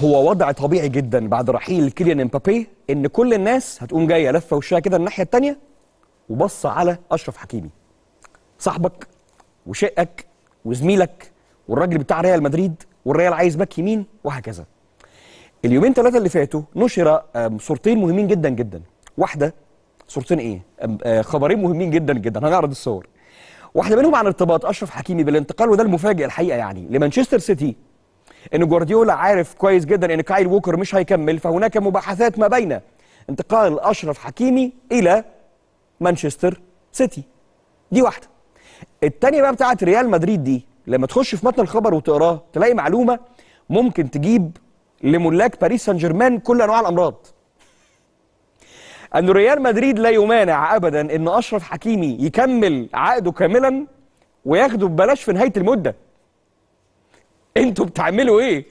هو وضع طبيعي جدا بعد رحيل كيليان امبابي ان كل الناس هتقوم جايه لفه وشها كده الناحيه الثانيه وبص على اشرف حكيمي صاحبك وشقك وزميلك والراجل بتاع ريال مدريد والريال عايز باك يمين وهكذا اليومين ثلاثه اللي فاتوا نشر صورتين مهمين جدا جدا واحده صورتين ايه آه، خبرين مهمين جدا جدا هنعرض الصور واحده منهم عن ارتباط اشرف حكيمي بالانتقال وده المفاجئ الحقيقه يعني لمانشستر سيتي ان جوارديولا عارف كويس جدا ان كايل ووكر مش هيكمل فهناك مباحثات ما بين انتقال اشرف حكيمي الى مانشستر سيتي دي واحده التانية بقى بتاعت ريال مدريد دي لما تخش في متن الخبر وتقراه تلاقي معلومه ممكن تجيب لملاك باريس سان جيرمان كل انواع الامراض ان ريال مدريد لا يمانع ابدا ان اشرف حكيمي يكمل عقده كاملا وياخده ببلاش في نهايه المده انتوا بتعملوا ايه؟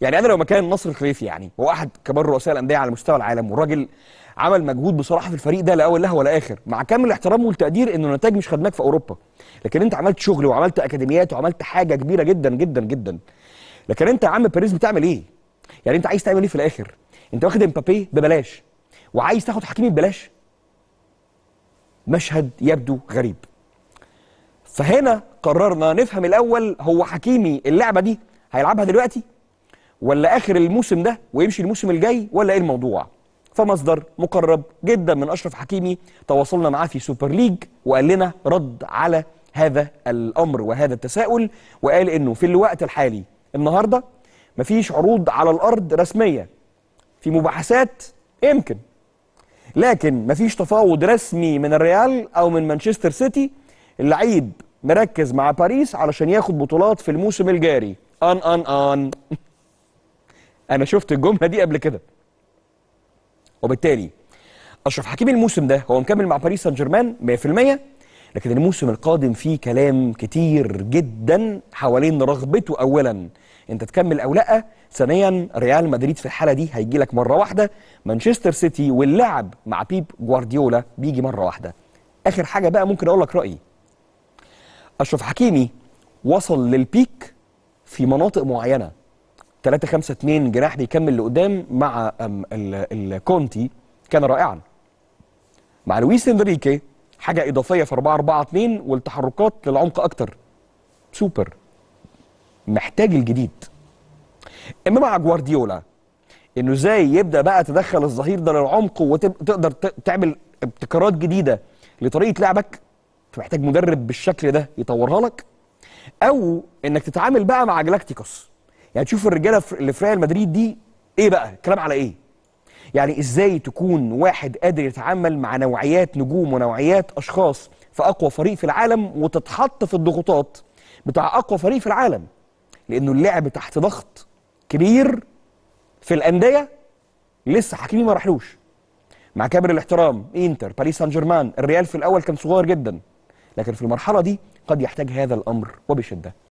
يعني انا لو مكان نصر الخليفي يعني هو احد كبار رؤساء الانديه على مستوى العالم والراجل عمل مجهود بصراحه في الفريق ده لا اول له ولا اخر مع كامل الاحترام والتقدير انه النتائج مش خدناك في اوروبا لكن انت عملت شغل وعملت اكاديميات وعملت حاجه كبيره جدا جدا جدا لكن انت يا عم باريس بتعمل ايه؟ يعني انت عايز تعمل ايه في الاخر؟ انت واخد امبابي ببلاش وعايز تاخد حكيمي ببلاش مشهد يبدو غريب فهنا قررنا نفهم الأول هو حكيمي اللعبة دي هيلعبها دلوقتي ولا آخر الموسم ده ويمشي الموسم الجاي ولا إيه الموضوع فمصدر مقرب جدا من أشرف حكيمي تواصلنا معاه في سوبر ليج وقال لنا رد على هذا الأمر وهذا التساؤل وقال إنه في الوقت الحالي النهاردة مفيش عروض على الأرض رسمية في مباحثات يمكن لكن مفيش تفاوض رسمي من الريال أو من مانشستر سيتي اللعيب مركز مع باريس علشان ياخد بطولات في الموسم الجاري ان ان ان انا شفت الجمله دي قبل كده وبالتالي اشرف حكيم الموسم ده هو مكمل مع باريس سان جيرمان 100% لكن الموسم القادم فيه كلام كتير جدا حوالين رغبته اولا انت تكمل او لا ثانيا ريال مدريد في الحاله دي هيجي لك مره واحده مانشستر سيتي واللعب مع بيب جوارديولا بيجي مره واحده اخر حاجه بقى ممكن اقول لك رايي اشرف حكيمي وصل للبيك في مناطق معينه 3 5 2 جناح بيكمل لقدام مع الكونتي كان رائعا مع لويس انريكي حاجه اضافيه في 4 4 2 والتحركات للعمق اكتر سوبر محتاج الجديد اما مع جوارديولا انه ازاي يبدا بقى تدخل الظهير ده للعمق وتقدر تعمل ابتكارات جديده لطريقه لعبك فمحتاج مدرب بالشكل ده يطورها لك او انك تتعامل بقى مع جلاكتيكوس يعني تشوف الرجاله اللي في ريال مدريد دي ايه بقى الكلام على ايه يعني ازاي تكون واحد قادر يتعامل مع نوعيات نجوم ونوعيات اشخاص في اقوى فريق في العالم وتتحط في الضغوطات بتاع اقوى فريق في العالم لانه اللعب تحت ضغط كبير في الانديه لسه حكيمي ما راحلوش مع كامل الاحترام انتر باريس سان جيرمان الريال في الاول كان صغير جدا لكن في المرحلة دي قد يحتاج هذا الأمر وبشدة